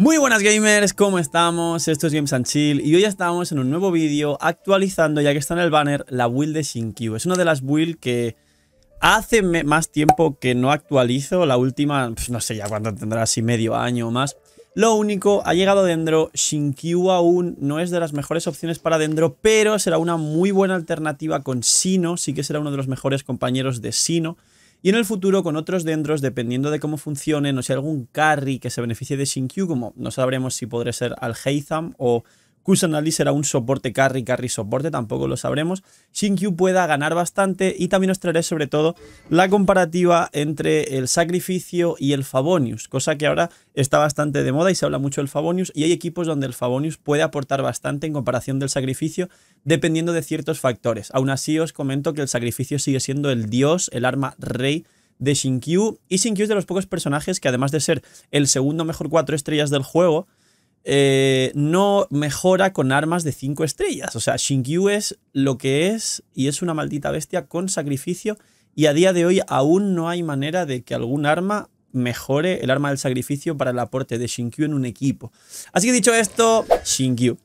Muy buenas gamers, ¿cómo estamos? Esto es Games and Chill y hoy estamos en un nuevo vídeo actualizando, ya que está en el banner, la build de Shinkyu. Es una de las builds que hace más tiempo que no actualizo, la última, pues no sé ya cuánto tendrá, así medio año o más. Lo único, ha llegado Dendro, Shinkyu aún no es de las mejores opciones para Dendro, pero será una muy buena alternativa con Sino, sí que será uno de los mejores compañeros de Sino y en el futuro con otros dendros, dependiendo de cómo funcionen, o si algún carry que se beneficie de q como no sabremos si podré ser al o Kusanali será un soporte carry, carry soporte, tampoco lo sabremos. Shinkyu pueda ganar bastante y también os traeré sobre todo la comparativa entre el sacrificio y el Favonius, cosa que ahora está bastante de moda y se habla mucho del Favonius y hay equipos donde el Favonius puede aportar bastante en comparación del sacrificio dependiendo de ciertos factores. Aún así os comento que el sacrificio sigue siendo el dios, el arma rey de Shinkyu y Shinkyu es de los pocos personajes que además de ser el segundo mejor cuatro estrellas del juego, eh, no mejora con armas de 5 estrellas. O sea, Shinkyu es lo que es y es una maldita bestia con sacrificio. Y a día de hoy aún no hay manera de que algún arma mejore el arma del sacrificio para el aporte de Shinkyu en un equipo. Así que dicho esto, Shinkyu.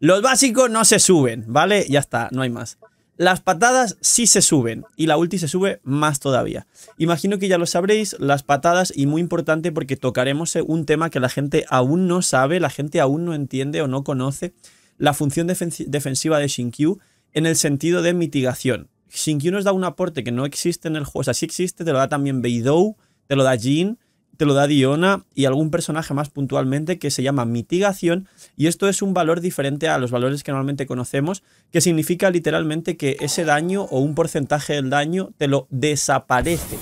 Los básicos no se suben, ¿vale? Ya está, no hay más. Las patadas sí se suben y la ulti se sube más todavía. Imagino que ya lo sabréis, las patadas y muy importante porque tocaremos eh, un tema que la gente aún no sabe, la gente aún no entiende o no conoce, la función defensiva de Shinkyu en el sentido de mitigación. Shinkyu nos da un aporte que no existe en el juego, o sea, sí existe, te lo da también Beidou, te lo da Jin, te lo da Diona y algún personaje más puntualmente que se llama mitigación y esto es un valor diferente a los valores que normalmente conocemos que significa literalmente que ese daño o un porcentaje del daño te lo desaparece.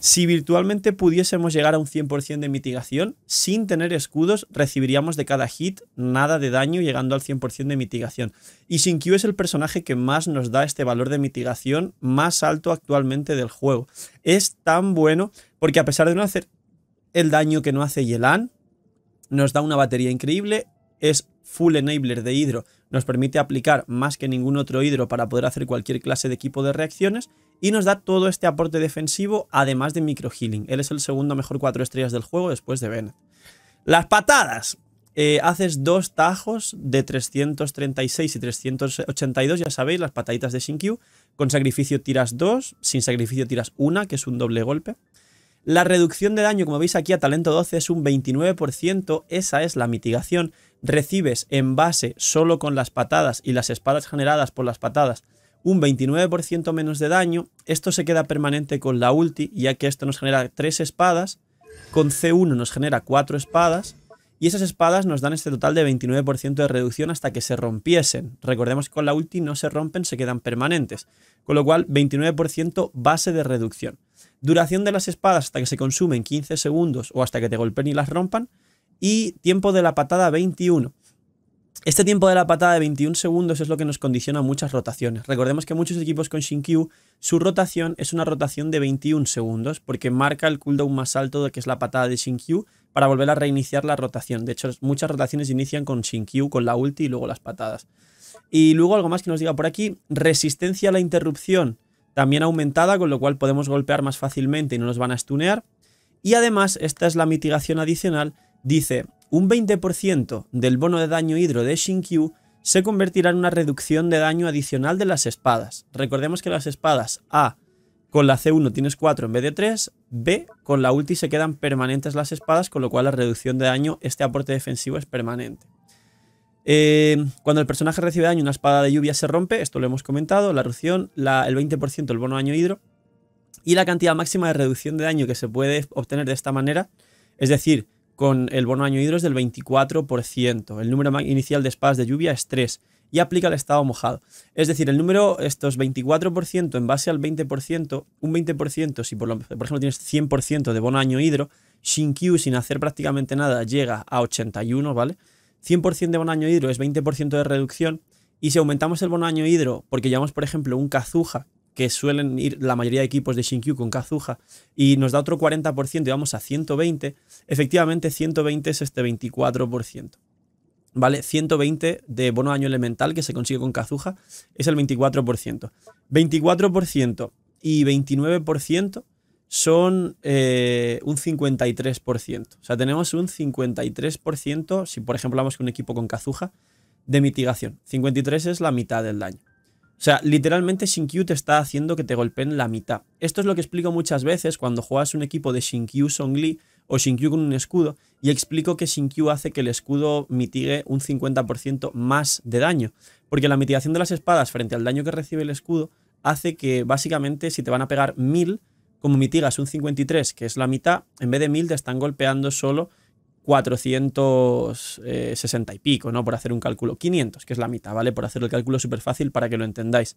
Si virtualmente pudiésemos llegar a un 100% de mitigación, sin tener escudos, recibiríamos de cada hit nada de daño llegando al 100% de mitigación. Y sin Q es el personaje que más nos da este valor de mitigación más alto actualmente del juego. Es tan bueno porque a pesar de no hacer el daño que no hace Yelan, nos da una batería increíble, es full enabler de hidro, nos permite aplicar más que ningún otro hidro para poder hacer cualquier clase de equipo de reacciones y nos da todo este aporte defensivo además de micro healing. Él es el segundo mejor 4 estrellas del juego después de Ven. Las patadas. Eh, haces dos tajos de 336 y 382, ya sabéis, las pataditas de Shinkyu. Con sacrificio tiras dos, sin sacrificio tiras una, que es un doble golpe. La reducción de daño, como veis aquí a talento 12, es un 29%, esa es la mitigación. Recibes en base solo con las patadas y las espadas generadas por las patadas un 29% menos de daño. Esto se queda permanente con la ulti, ya que esto nos genera 3 espadas. Con C1 nos genera 4 espadas. Y esas espadas nos dan este total de 29% de reducción hasta que se rompiesen. Recordemos que con la ulti no se rompen, se quedan permanentes. Con lo cual, 29% base de reducción. Duración de las espadas hasta que se consumen 15 segundos o hasta que te golpeen y las rompan. Y tiempo de la patada 21. Este tiempo de la patada de 21 segundos es lo que nos condiciona muchas rotaciones. Recordemos que muchos equipos con Shinkyu, su rotación es una rotación de 21 segundos, porque marca el cooldown más alto de que es la patada de Shinkyu para volver a reiniciar la rotación. De hecho, muchas rotaciones inician con Shinkyu, con la ulti y luego las patadas. Y luego algo más que nos diga por aquí, resistencia a la interrupción también aumentada, con lo cual podemos golpear más fácilmente y no nos van a stunear. Y además, esta es la mitigación adicional, dice, un 20% del bono de daño hidro de Shinkyu se convertirá en una reducción de daño adicional de las espadas. Recordemos que las espadas A con la C1 tienes 4 en vez de 3, B con la ulti se quedan permanentes las espadas, con lo cual la reducción de daño, este aporte defensivo es permanente. Eh, cuando el personaje recibe daño, una espada de lluvia se rompe, esto lo hemos comentado, la erupción, el 20% el bono año hidro, y la cantidad máxima de reducción de daño que se puede obtener de esta manera, es decir, con el bono año hidro es del 24%, el número inicial de espadas de lluvia es 3, y aplica el estado mojado. Es decir, el número, estos 24% en base al 20%, un 20%, si por, ejemplo tienes 100% de bono año hidro, Shinkyu sin hacer prácticamente nada llega a 81, ¿vale? 100% de bono año hidro es 20% de reducción. Y si aumentamos el bono año hidro, porque llevamos, por ejemplo, un Kazuha, que suelen ir la mayoría de equipos de Shinkyu con Kazuha, y nos da otro 40% y vamos a 120, efectivamente 120 es este 24%. ¿Vale? 120 de bono año elemental que se consigue con Kazuha es el 24%. 24% y 29% son eh, un 53%. O sea, tenemos un 53%, si por ejemplo vamos con un equipo con Kazuja, de mitigación. 53 es la mitad del daño. O sea, literalmente Shinkyu te está haciendo que te golpeen la mitad. Esto es lo que explico muchas veces cuando juegas un equipo de Shinkyu Songli o Shinkyu con un escudo y explico que Shinkyu hace que el escudo mitigue un 50% más de daño. Porque la mitigación de las espadas frente al daño que recibe el escudo hace que básicamente si te van a pegar 1000, como mitigas un 53, que es la mitad, en vez de 1000 te están golpeando solo 460 eh, y pico, ¿no? Por hacer un cálculo. 500, que es la mitad, ¿vale? Por hacer el cálculo súper fácil para que lo entendáis.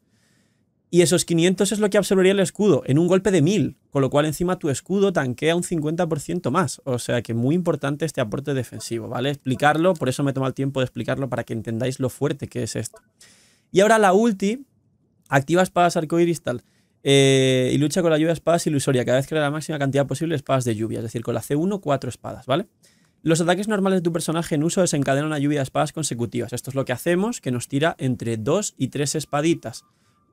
Y esos 500 es lo que absorbería el escudo en un golpe de 1000, con lo cual encima tu escudo tanquea un 50% más. O sea que muy importante este aporte defensivo, ¿vale? Explicarlo, por eso me tomo el tiempo de explicarlo para que entendáis lo fuerte que es esto. Y ahora la ulti, activa espadas arcoiris tal. Eh, y lucha con la lluvia de espadas ilusoria, cada vez que la máxima cantidad posible de espadas de lluvia, es decir, con la C1, cuatro espadas, ¿vale? Los ataques normales de tu personaje en uso desencadenan una lluvia de espadas consecutivas. Esto es lo que hacemos, que nos tira entre 2 y 3 espaditas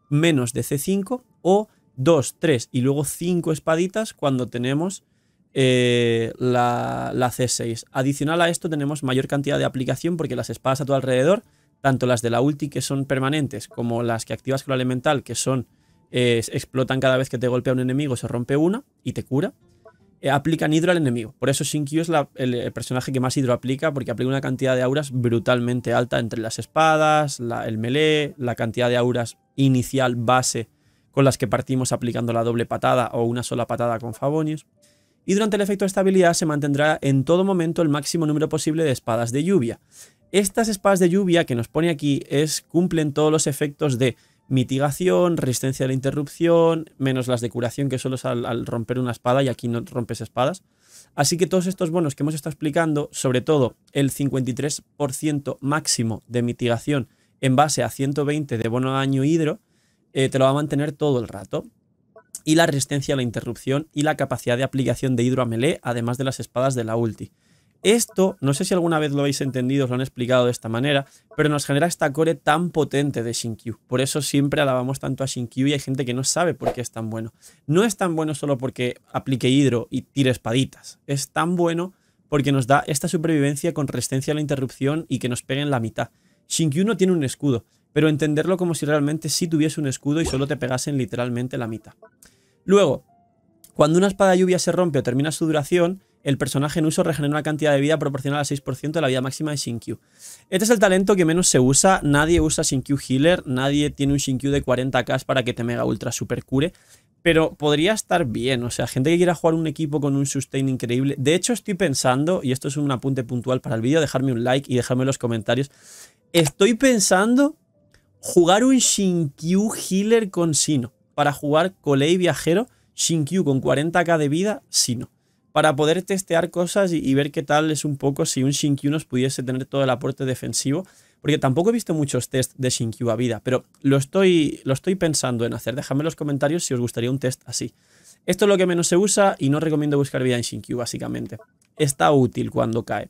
menos de C5 o 2, 3 y luego 5 espaditas cuando tenemos eh, la, la C6. Adicional a esto tenemos mayor cantidad de aplicación porque las espadas a tu alrededor, tanto las de la ulti que son permanentes como las que activas con elemental que son explotan cada vez que te golpea un enemigo, se rompe una y te cura. Eh, aplican hidro al enemigo. Por eso Shinkyu es el, personaje que más hidro aplica, porque aplica una cantidad de auras brutalmente alta entre las espadas, el melee, la cantidad de auras inicial base con las que partimos aplicando la doble patada o una sola patada con Favonius. Y durante el efecto de estabilidad se mantendrá en todo momento el máximo número posible de espadas de lluvia. Estas espadas de lluvia que nos pone aquí es, cumplen todos los efectos de mitigación, resistencia a la interrupción, menos las de curación, que solo es al, romper una espada y aquí no rompes espadas. Así que todos estos bonos que hemos estado explicando, sobre todo el 53% máximo de mitigación en base a 120 de bono daño hidro, eh, te lo va a mantener todo el rato. Y la resistencia a la interrupción y la capacidad de aplicación de hidro a melee, además de las espadas de la ulti. Esto, no sé si alguna vez lo habéis entendido, os lo han explicado de esta manera, pero nos genera esta core tan potente de Shinkyu. Por eso siempre alabamos tanto a Shinkyu y hay gente que no sabe por qué es tan bueno. No es tan bueno solo porque aplique hidro y tire espaditas. Es tan bueno porque nos da esta supervivencia con resistencia a la interrupción y que nos peguen la mitad. Shinkyu no tiene un escudo, pero entenderlo como si realmente sí tuviese un escudo y solo te pegasen literalmente la mitad. Luego, cuando una espada lluvia se rompe o termina su duración, el personaje en uso regenera una cantidad de vida proporcional al 6% de la vida máxima de Q Este es el talento que menos se usa, nadie usa Shinkyu Healer, nadie tiene un Q de 40k para que te mega ultra super cure, pero podría estar bien, o sea, gente que quiera jugar un equipo con un sustain increíble. De hecho, estoy pensando, y esto es un apunte puntual para el vídeo, dejarme un like y dejarme en los comentarios, estoy pensando jugar un Shinkyu Healer con Sino, para jugar Colei Viajero, Q con 40k de vida, Sino para poder testear cosas y, ver qué tal es un poco si un Shinkyu nos pudiese tener todo el aporte defensivo. Porque tampoco he visto muchos test de Shinkyu a vida, pero lo estoy, lo estoy pensando en hacer. Dejadme en los comentarios si os gustaría un test así. Esto es lo que menos se usa y no recomiendo buscar vida en Shinkyu, básicamente. Está útil cuando cae.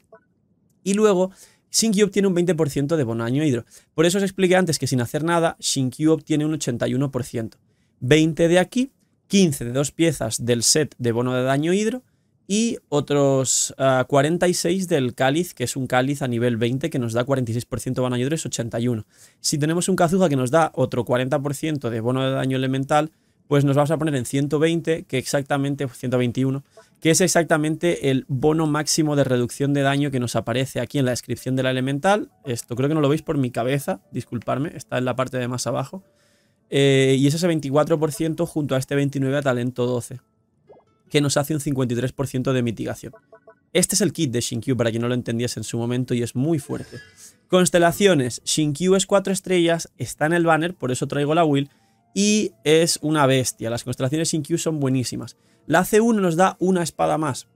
Y luego, Shinkyu obtiene un 20% de bono daño hidro. Por eso os expliqué antes que sin hacer nada, Shinkyu obtiene un 81%. 20 de aquí, 15 de dos piezas del set de bono de daño hidro y otros 46 ah, del cáliz, que es un cáliz a nivel 20 que nos da 46% de daño es 81. Si tenemos un cazuja que nos da otro 40% de bono de daño elemental, pues nos vamos a poner en 120, que exactamente, 121, que es exactamente el bono máximo de reducción de daño que nos aparece aquí en la descripción de la elemental. Esto creo que no lo veis por mi cabeza, disculparme, está en la parte de más abajo. Eh, y es ese 24% junto a este 29 a talento 12 que nos hace un 53% de mitigación. Este es el kit de Shinkyu para quien no lo entendiese en su momento y es muy fuerte. Constelaciones. Shinkyu es 4 estrellas, está en el banner, por eso traigo la Will, y es una bestia. Las constelaciones Shinkyu son buenísimas. La C1 nos da una espada más.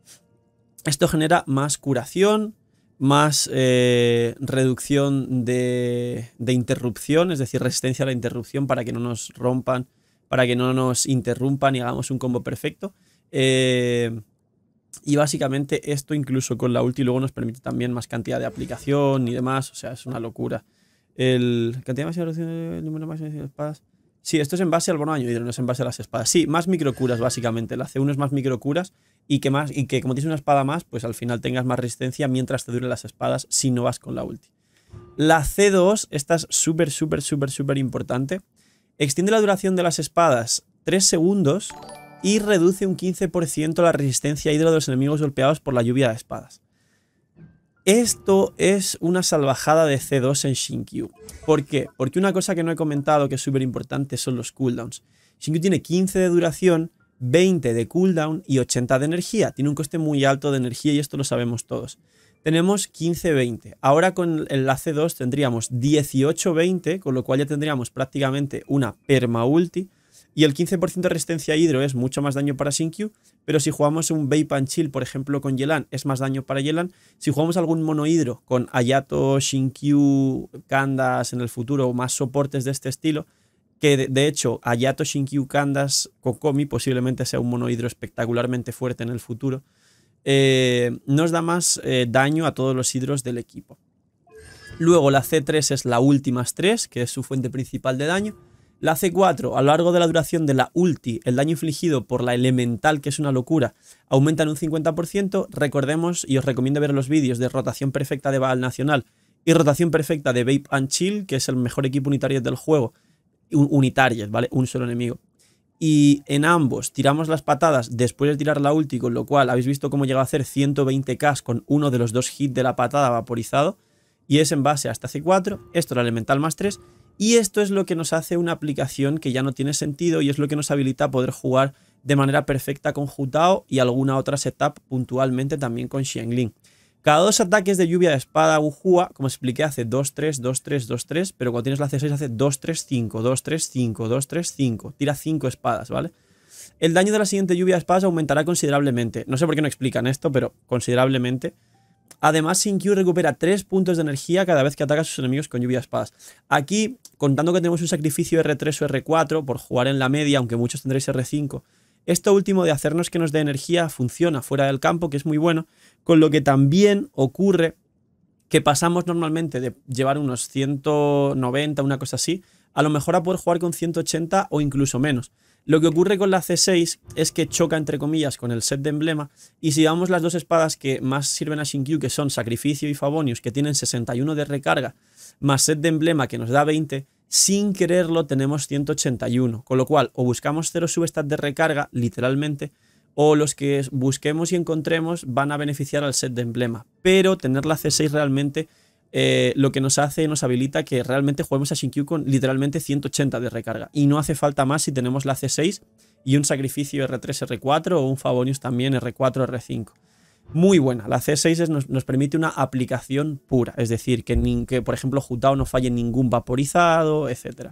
Esto genera más curación, más eh, reducción de, de, interrupción, es decir, resistencia a la interrupción para que no nos rompan, para que no nos interrumpan y hagamos un combo perfecto. Eh, y básicamente esto incluso con la ulti luego nos permite también más cantidad de aplicación y demás. O sea, es una locura. El cantidad de número de espadas. Sí, esto es en base al bono añadido, no es en base a las espadas. Sí, más microcuras básicamente. La C1 es más microcuras y que más y que como tienes una espada más, pues al final tengas más resistencia mientras te duren las espadas si no vas con la ulti. La C2, esta es súper súper súper súper importante. Extiende la duración de las espadas 3 segundos y reduce un 15% la resistencia hidro de los enemigos golpeados por la lluvia de espadas. Esto es una salvajada de C2 en Shinkyu. ¿Por qué? Porque una cosa que no he comentado que es súper importante son los cooldowns. Shinkyu tiene 15 de duración, 20 de cooldown y 80 de energía. Tiene un coste muy alto de energía y esto lo sabemos todos. Tenemos 15-20. Ahora con el c 2 tendríamos 18-20, con lo cual ya tendríamos prácticamente una perma ulti y el 15% de resistencia a hidro es mucho más daño para Shinkyu, pero si jugamos un Vape Chill, por ejemplo, con Yelan, es más daño para Yelan. Si jugamos algún mono hidro con Ayato, Shinkyu, Kandas en el futuro, o más soportes de este estilo, que de, hecho Ayato, Shinkyu, Kandas, Kokomi posiblemente sea un mono hidro espectacularmente fuerte en el futuro, eh, nos da más eh, daño a todos los hidros del equipo. Luego la C3 es la última 3, que es su fuente principal de daño la C4, a lo largo de la duración de la ulti, el daño infligido por la elemental, que es una locura, aumenta en un 50%. Recordemos, y os recomiendo ver los vídeos de rotación perfecta de Baal Nacional y rotación perfecta de Vape and Chill, que es el mejor equipo unitario del juego. Un, ¿vale? Un solo enemigo. Y en ambos tiramos las patadas después de tirar la ulti, con lo cual habéis visto cómo llega a hacer 120k con uno de los dos hits de la patada vaporizado. Y es en base a esta C4, esto la elemental más 3, y esto es lo que nos hace una aplicación que ya no tiene sentido y es lo que nos habilita a poder jugar de manera perfecta con Jutao y alguna otra setup puntualmente también con Xiangling. Cada dos ataques de lluvia de espada Wujua, como expliqué, hace 2-3, 2-3, 2-3, pero cuando tienes la C6 hace 2-3-5, 2-3-5, 2-3-5, tira 5 espadas, ¿vale? El daño de la siguiente lluvia de espadas aumentará considerablemente. No sé por qué no explican esto, pero considerablemente. Además, Q recupera 3 puntos de energía cada vez que ataca a sus enemigos con lluvia de espadas. Aquí, contando que tenemos un sacrificio R3 o R4 por jugar en la media, aunque muchos tendréis R5, esto último de hacernos que nos dé energía funciona fuera del campo, que es muy bueno, con lo que también ocurre que pasamos normalmente de llevar unos 190, una cosa así, a lo mejor a poder jugar con 180 o incluso menos. Lo que ocurre con la C6 es que choca, entre comillas, con el set de emblema. Y si damos las dos espadas que más sirven a Shinkyu, que son Sacrificio y Fabonius, que tienen 61 de recarga, más set de emblema que nos da 20, sin quererlo tenemos 181. Con lo cual, o buscamos 0 subestats de recarga, literalmente, o los que busquemos y encontremos van a beneficiar al set de emblema. Pero tener la C6 realmente eh, lo que nos hace, nos habilita que realmente juguemos a Shinkyu con literalmente 180 de recarga. Y no hace falta más si tenemos la C6 y un sacrificio R3, R4 o un Favonius también R4, R5. Muy buena. La C6 nos, permite una aplicación pura. Es decir, que, que por ejemplo Jutao no falle ningún vaporizado, etc.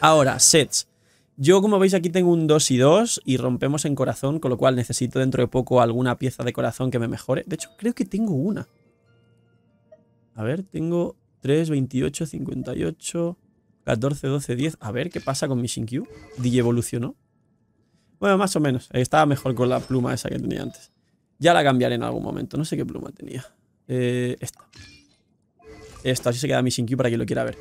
Ahora, sets. Yo, como veis, aquí tengo un 2 y 2 y rompemos en corazón, con lo cual necesito dentro de poco alguna pieza de corazón que me mejore. De hecho, creo que tengo una. A ver, tengo 3, 28, 58, 14, 12, 10. A ver qué pasa con mi Shinkyu. evolucionó. Bueno, más o menos. Estaba mejor con la pluma esa que tenía antes. Ya la cambiaré en algún momento. No sé qué pluma tenía. Eh, esta. Esta, así se queda mi Shinkyu para quien lo quiera ver.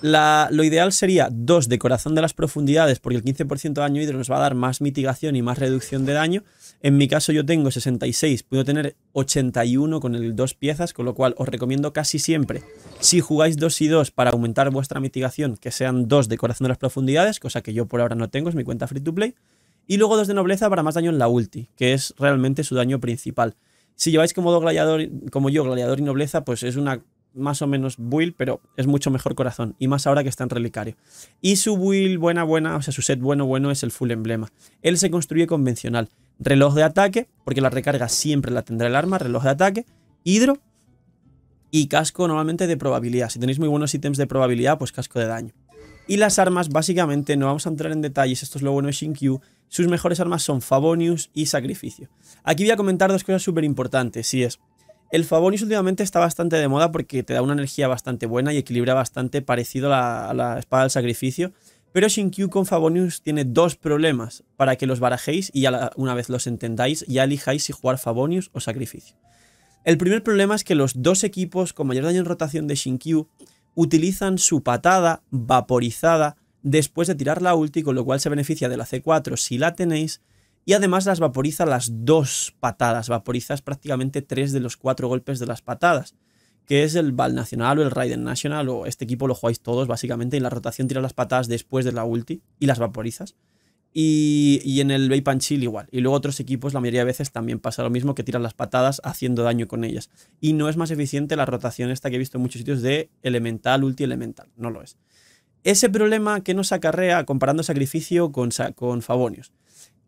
lo ideal sería 2 de corazón de las profundidades, porque el 15% de daño hidro nos va a dar más mitigación y más reducción de daño. En mi caso yo tengo 66, puedo tener 81 con el dos piezas, con lo cual os recomiendo casi siempre, si jugáis 2 y 2 para aumentar vuestra mitigación, que sean 2 de corazón de las profundidades, cosa que yo por ahora no tengo, es mi cuenta free to play, y luego 2 de nobleza para más daño en la ulti, que es realmente su daño principal. Si lleváis como, gladiador, como yo gladiador y nobleza, pues es una más o menos build, pero es mucho mejor corazón, y más ahora que está en relicario. Y su build buena, buena, o sea, su set bueno, bueno es el full emblema. Él se construye convencional reloj de ataque, porque la recarga siempre la tendrá el arma, reloj de ataque, hidro y casco normalmente de probabilidad. Si tenéis muy buenos ítems de probabilidad, pues casco de daño. Y las armas, básicamente, no vamos a entrar en detalles, esto es lo bueno de Shinkyu, sus mejores armas son Favonius y Sacrificio. Aquí voy a comentar dos cosas súper importantes, si es... El Favonius últimamente está bastante de moda porque te da una energía bastante buena y equilibra bastante parecido a la, a la espada del sacrificio, pero Q con Favonius tiene dos problemas para que los barajéis y una vez los entendáis ya elijáis si jugar Favonius o Sacrificio. El primer problema es que los dos equipos con mayor daño en rotación de Shinkyu utilizan su patada vaporizada después de tirar la ulti, con lo cual se beneficia de la C4 si la tenéis, y además las vaporiza las dos patadas, vaporizas prácticamente tres de los cuatro golpes de las patadas que es el Val Nacional o el Raiden National, o este equipo lo jugáis todos básicamente, y en la rotación tiras las patadas después de la ulti y las vaporizas. Y, en el Vape igual. Y luego otros equipos, la mayoría de veces también pasa lo mismo, que tiran las patadas haciendo daño con ellas. Y no es más eficiente la rotación esta que he visto en muchos sitios de elemental, ulti, elemental. No lo es. Ese problema que nos acarrea comparando sacrificio con, con Favonius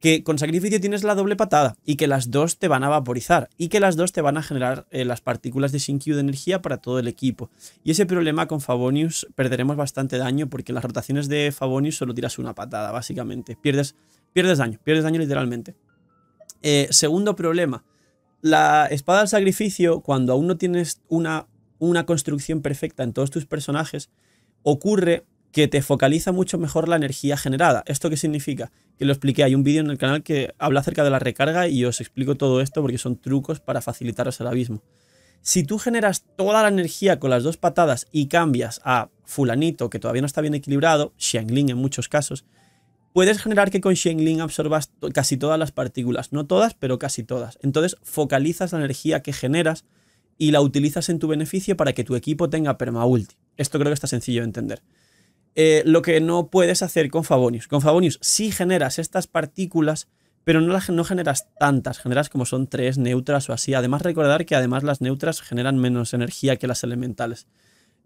que con sacrificio tienes la doble patada y que las dos te van a vaporizar y que las dos te van a generar eh, las partículas de Q de energía para todo el equipo. Y ese problema con Favonius perderemos bastante daño porque en las rotaciones de Favonius solo tiras una patada, básicamente. Pierdes, pierdes daño, pierdes daño literalmente. Eh, segundo problema, la espada del sacrificio, cuando aún no tienes una, una construcción perfecta en todos tus personajes, ocurre que te focaliza mucho mejor la energía generada. ¿Esto qué significa? Que lo expliqué, hay un vídeo en el canal que habla acerca de la recarga y os explico todo esto porque son trucos para facilitaros el abismo. Si tú generas toda la energía con las dos patadas y cambias a fulanito que todavía no está bien equilibrado, Xiangling en muchos casos, puedes generar que con Xiangling absorbas casi todas las partículas, no todas, pero casi todas. Entonces focalizas la energía que generas y la utilizas en tu beneficio para que tu equipo tenga permaulti. Esto creo que está sencillo de entender. Eh, lo que no puedes hacer con Fabonius. Con Fabonius sí generas estas partículas, pero no, las, no generas tantas, generas como son tres neutras o así. Además, recordar que además las neutras generan menos energía que las elementales.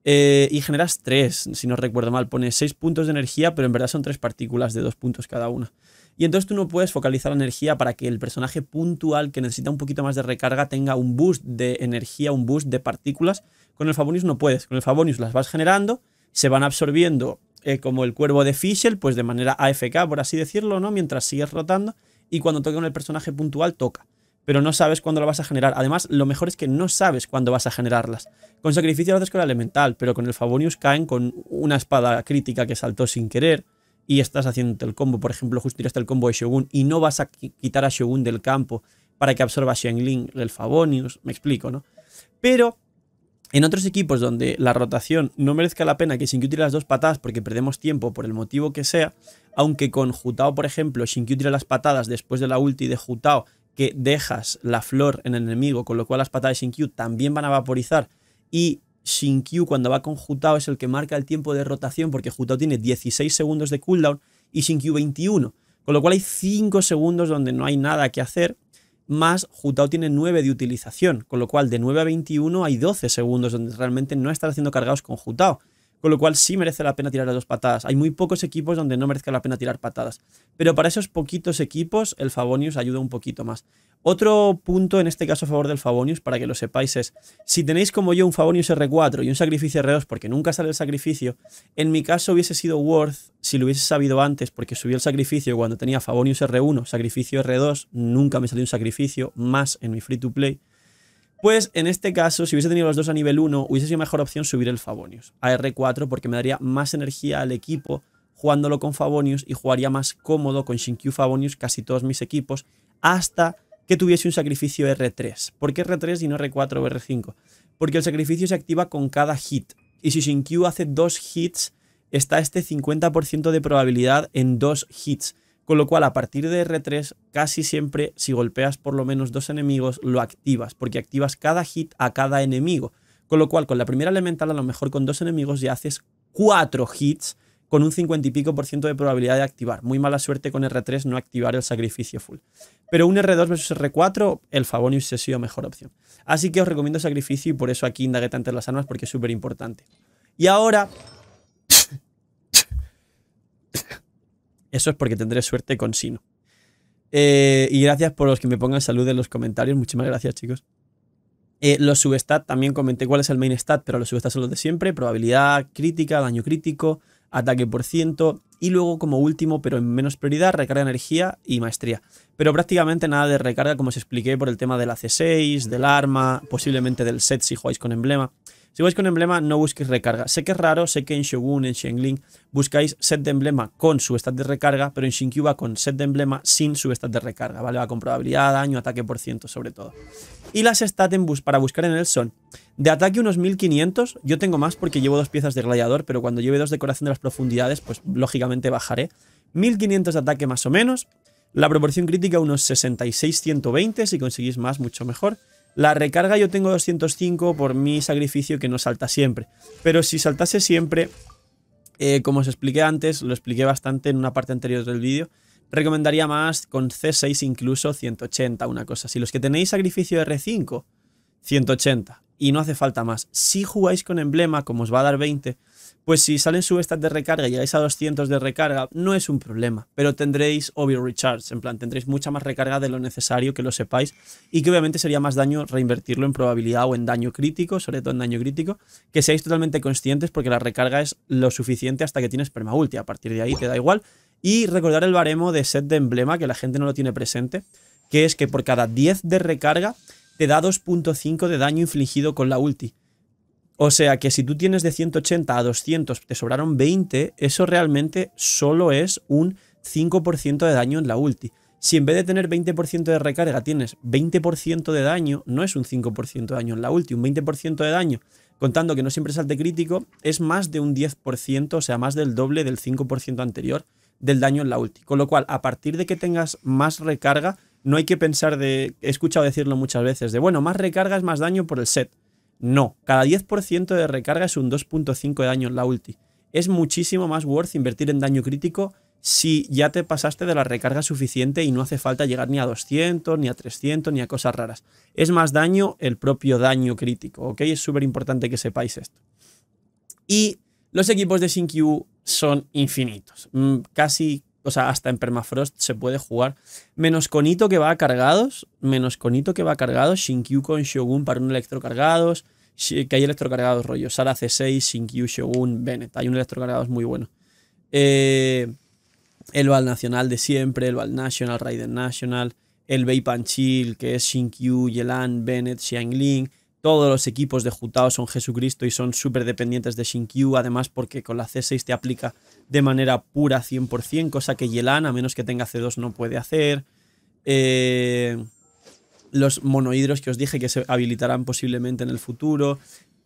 Eh, y generas tres, si no recuerdo mal, pones seis puntos de energía, pero en verdad son tres partículas de dos puntos cada una. Y entonces tú no puedes focalizar la energía para que el personaje puntual que necesita un poquito más de recarga tenga un boost de energía, un boost de partículas. Con el Fabonius no puedes. Con el Fabonius las vas generando se van absorbiendo eh, como el cuervo de Fischl, pues de manera AFK, por así decirlo, ¿no? Mientras sigues rotando y cuando toca con el personaje puntual, toca. Pero no sabes cuándo lo vas a generar. Además, lo mejor es que no sabes cuándo vas a generarlas. Con sacrificio lo haces con el elemental, pero con el Favonius caen con una espada crítica que saltó sin querer y estás haciendo el combo. Por ejemplo, justo tiraste el combo de Shogun y no vas a quitar a Shogun del campo para que absorba a el Favonius. Me explico, ¿no? Pero en otros equipos donde la rotación no merezca la pena que Shinkyu tire las dos patadas porque perdemos tiempo por el motivo que sea, aunque con Jutao, por ejemplo, Shinkyu tira las patadas después de la ulti de Jutao, que dejas la flor en el enemigo, con lo cual las patadas de Shinkyu también van a vaporizar, y Shinkyu cuando va con Jutao es el que marca el tiempo de rotación porque Jutao tiene 16 segundos de cooldown y Shinkyu 21, con lo cual hay 5 segundos donde no hay nada que hacer más Jutao tiene 9 de utilización, con lo cual de 9 a 21 hay 12 segundos donde realmente no estar haciendo cargados con Jutao. Con lo cual sí merece la pena tirar las dos patadas. Hay muy pocos equipos donde no merezca la pena tirar patadas. Pero para esos poquitos equipos, el Favonius ayuda un poquito más. Otro punto, en este caso a favor del Favonius, para que lo sepáis, es si tenéis como yo un Favonius R4 y un Sacrificio R2, porque nunca sale el Sacrificio, en mi caso hubiese sido Worth si lo hubiese sabido antes, porque subí el Sacrificio cuando tenía Favonius R1, Sacrificio R2, nunca me salió un Sacrificio, más en mi Free to Play. Pues en este caso, si hubiese tenido los dos a nivel 1, hubiese sido mejor opción subir el Favonius a R4 porque me daría más energía al equipo jugándolo con Favonius y jugaría más cómodo con Shinkyu Favonius casi todos mis equipos hasta que tuviese un sacrificio R3. ¿Por qué R3 y no R4 o R5? Porque el sacrificio se activa con cada hit. Y si Shinkyu hace dos hits, está este 50% de probabilidad en dos hits. Con lo cual, a partir de R3, casi siempre, si golpeas por lo menos dos enemigos, lo activas, porque activas cada hit a cada enemigo. Con lo cual, con la primera elemental, a lo mejor con dos enemigos ya haces cuatro hits con un 50 y pico por ciento de probabilidad de activar. Muy mala suerte con R3 no activar el sacrificio full. Pero un R2 versus R4, el Favonius ha sido mejor opción. Así que os recomiendo sacrificio y por eso aquí indagué tanto las armas porque es súper importante. Y ahora Eso es porque tendré suerte con Sino. Eh, y gracias por los que me pongan salud en los comentarios. Muchísimas gracias, chicos. Eh, los substat, también comenté cuál es el main stat, pero los subestats son los de siempre. Probabilidad crítica, daño crítico, ataque por ciento. Y luego, como último, pero en menos prioridad, recarga energía y maestría. Pero prácticamente nada de recarga, como os expliqué por el tema de la C6, del arma, posiblemente del set si jugáis con emblema. Si vais con emblema, no busquéis recarga. Sé que es raro, sé que en Shogun, en Shenling, buscáis set de emblema con su stat de recarga, pero en Shinkyu va con set de emblema sin su stat de recarga, ¿vale? Va con probabilidad, daño, ataque por ciento, sobre todo. Y las stat en para buscar en el son. De ataque unos 1500, yo tengo más porque llevo dos piezas de gladiador, pero cuando lleve dos de corazón de las profundidades, pues lógicamente bajaré. 1500 de ataque más o menos. La proporción crítica unos 66-120, si conseguís más, mucho mejor. La recarga yo tengo 205 por mi sacrificio que no salta siempre. Pero si saltase siempre, eh, como os expliqué antes, lo expliqué bastante en una parte anterior del vídeo, recomendaría más con C6 incluso 180, una cosa Si Los que tenéis sacrificio R5, 180. Y no hace falta más. Si jugáis con emblema, como os va a dar 20, pues si salen subestas de recarga y llegáis a 200 de recarga, no es un problema, pero tendréis obvio recharge, en plan, tendréis mucha más recarga de lo necesario, que lo sepáis, y que obviamente sería más daño reinvertirlo en probabilidad o en daño crítico, sobre todo en daño crítico, que seáis totalmente conscientes porque la recarga es lo suficiente hasta que tienes ulti, a partir de ahí te da igual, y recordar el baremo de set de emblema, que la gente no lo tiene presente, que es que por cada 10 de recarga te da 2.5 de daño infligido con la ulti. O sea que si tú tienes de 180 a 200, te sobraron 20, eso realmente solo es un 5% de daño en la ulti. Si en vez de tener 20% de recarga tienes 20% de daño, no es un 5% de daño en la ulti, un 20% de daño, contando que no siempre salte crítico, es más de un 10%, o sea, más del doble del 5% anterior del daño en la ulti. Con lo cual, a partir de que tengas más recarga, no hay que pensar de, he escuchado decirlo muchas veces, de bueno, más recarga es más daño por el set. No, cada 10% de recarga es un 2.5 de daño en la ulti. Es muchísimo más worth invertir en daño crítico si ya te pasaste de la recarga suficiente y no hace falta llegar ni a 200, ni a 300, ni a cosas raras. Es más daño el propio daño crítico, ¿ok? Es súper importante que sepáis esto. Y los equipos de SinQ son infinitos. Mm, casi o sea, hasta en permafrost se puede jugar. Menos Conito que va cargados, menos Conito que va cargados, Shinkyu con Shogun para un electrocargados, que hay electrocargados rollo, Sara C6, Shinkyu, Shogun, Bennett, hay un electrocargados muy bueno. Eh, el Val Nacional de siempre, el Val National, Raiden National, el Bei Panchil, que es Shinkyu, Yelan, Bennett, Xiangling, todos los equipos de Jutao son Jesucristo y son súper dependientes de Shinkyu, además porque con la C6 te aplica de manera pura 100%, cosa que Yelan, a menos que tenga C2, no puede hacer. Eh, los monohidros que os dije que se habilitarán posiblemente en el futuro.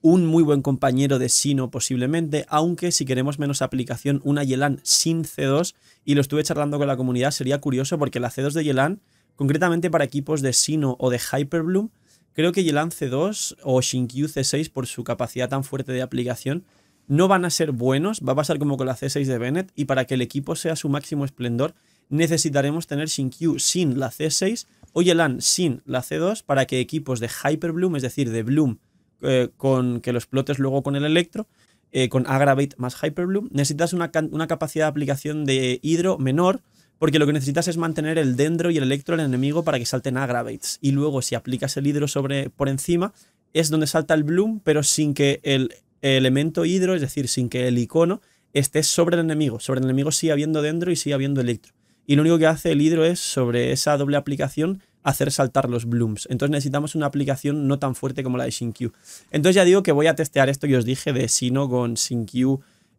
Un muy buen compañero de Sino posiblemente, aunque si queremos menos aplicación, una Yelan sin C2, y lo estuve charlando con la comunidad, sería curioso porque la C2 de Yelan, concretamente para equipos de Sino o de Hyperbloom, creo que Yelan c 2 o Shinkyu C6 por su capacidad tan fuerte de aplicación no van a ser buenos, va a pasar como con la C6 de Bennett y para que el equipo sea su máximo esplendor necesitaremos tener Shinkyu sin la C6 o Yelan sin la C2 para que equipos de Hyperbloom, es decir, de Bloom eh, con que los explotes luego con el Electro, eh, con Aggravate más Hyperbloom, necesitas una, una capacidad de aplicación de hidro menor porque lo que necesitas es mantener el dendro y el electro del enemigo para que salten aggravates Y luego si aplicas el hidro sobre, por encima, es donde salta el bloom, pero sin que el elemento hidro, es decir, sin que el icono esté sobre el enemigo. Sobre el enemigo sigue habiendo dendro y sigue habiendo electro. Y lo único que hace el hidro es, sobre esa doble aplicación, hacer saltar los blooms. Entonces necesitamos una aplicación no tan fuerte como la de ShinQ. Entonces ya digo que voy a testear esto que os dije de Sino con sinq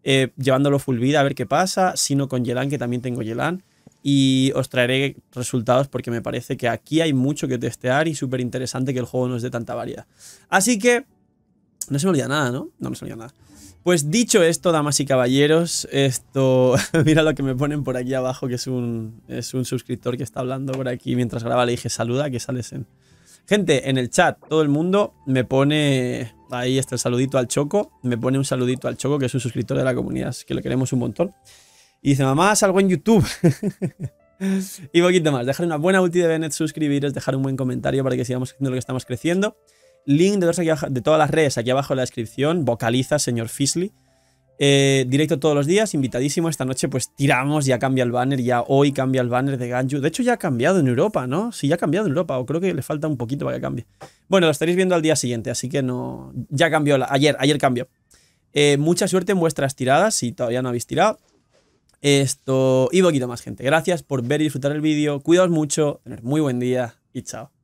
eh, llevándolo full vida a ver qué pasa. Sino con Yelan, que también tengo Yelan y os traeré resultados porque me parece que aquí hay mucho que testear y súper interesante que el juego no es de tanta variedad. Así que no se me olvida nada, ¿no? No, se me olvida nada. Pues dicho esto, damas y caballeros, esto. mira lo que me ponen por aquí abajo, que es un, es un suscriptor que está hablando por aquí mientras graba. Le dije, saluda, que sales en. Gente, en el chat, todo el mundo me pone. Ahí está el saludito al Choco. Me pone un saludito al Choco, que es un suscriptor de la comunidad, que lo queremos un montón. Y dice, mamá, salgo en YouTube. y poquito más. Dejar una buena ulti de Bennett, suscribiros, dejar un buen comentario para que sigamos haciendo lo que estamos creciendo. Link de, todas las redes aquí abajo en la descripción. Vocaliza, señor Fisley. Eh, directo todos los días, invitadísimo. Esta noche pues tiramos, ya cambia el banner, ya hoy cambia el banner de Ganju. De hecho ya ha cambiado en Europa, ¿no? Sí, ya ha cambiado en Europa, o creo que le falta un poquito para que cambie. Bueno, lo estaréis viendo al día siguiente, así que no... Ya cambió, ayer, ayer cambió. Eh, mucha suerte en vuestras tiradas, si todavía no habéis tirado. Esto y poquito más, gente. Gracias por ver y disfrutar el vídeo. Cuidaos mucho, tener muy buen día y chao.